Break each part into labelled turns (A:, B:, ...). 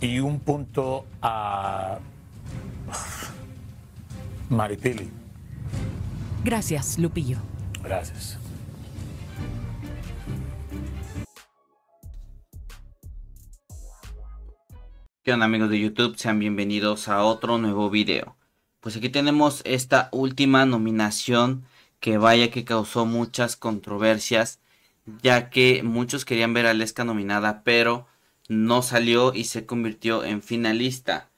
A: y un punto a Maripili. Gracias, Lupillo. Gracias. ¿Qué onda amigos de YouTube? Sean bienvenidos a otro nuevo video. Pues aquí tenemos esta última nominación que vaya que causó muchas controversias ya que muchos querían ver a Lesca nominada pero no salió y se convirtió en finalista.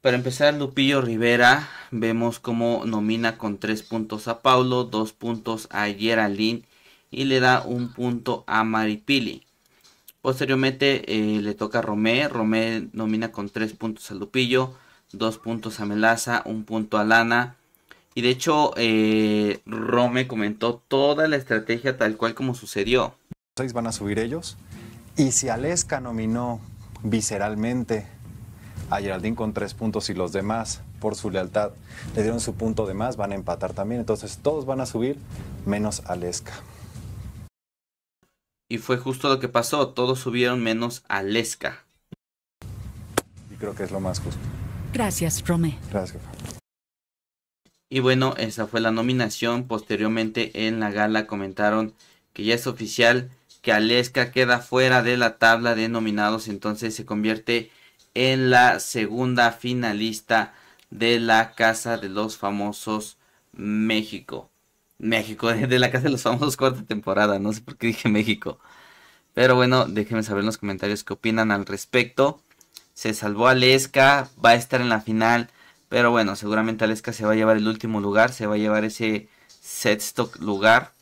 A: Para empezar, Lupillo Rivera, vemos cómo nomina con 3 puntos a Paulo, 2 puntos a Geraldine y le da un punto a Maripili. Posteriormente eh, le toca a Romé, Romé nomina con 3 puntos a Lupillo, 2 puntos a Melaza, un punto a Lana. Y de hecho, eh, Rome comentó toda la estrategia tal cual como sucedió. van a subir ellos? Y si Aleska nominó visceralmente a Geraldine con tres puntos y los demás, por su lealtad, le dieron su punto de más, van a empatar también. Entonces todos van a subir, menos Aleska. Y fue justo lo que pasó, todos subieron menos Aleska. Y creo que es lo más justo. Gracias, Rome. Gracias. Y bueno, esa fue la nominación. Posteriormente en la gala comentaron que ya es oficial que Aleska queda fuera de la tabla de nominados, entonces se convierte en la segunda finalista de la Casa de los Famosos México. México, de la Casa de los Famosos cuarta temporada, no sé por qué dije México. Pero bueno, déjenme saber en los comentarios qué opinan al respecto. Se salvó Aleska, va a estar en la final, pero bueno, seguramente Aleska se va a llevar el último lugar, se va a llevar ese sexto lugar.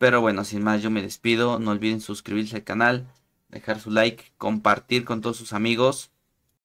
A: Pero bueno, sin más yo me despido. No olviden suscribirse al canal, dejar su like, compartir con todos sus amigos.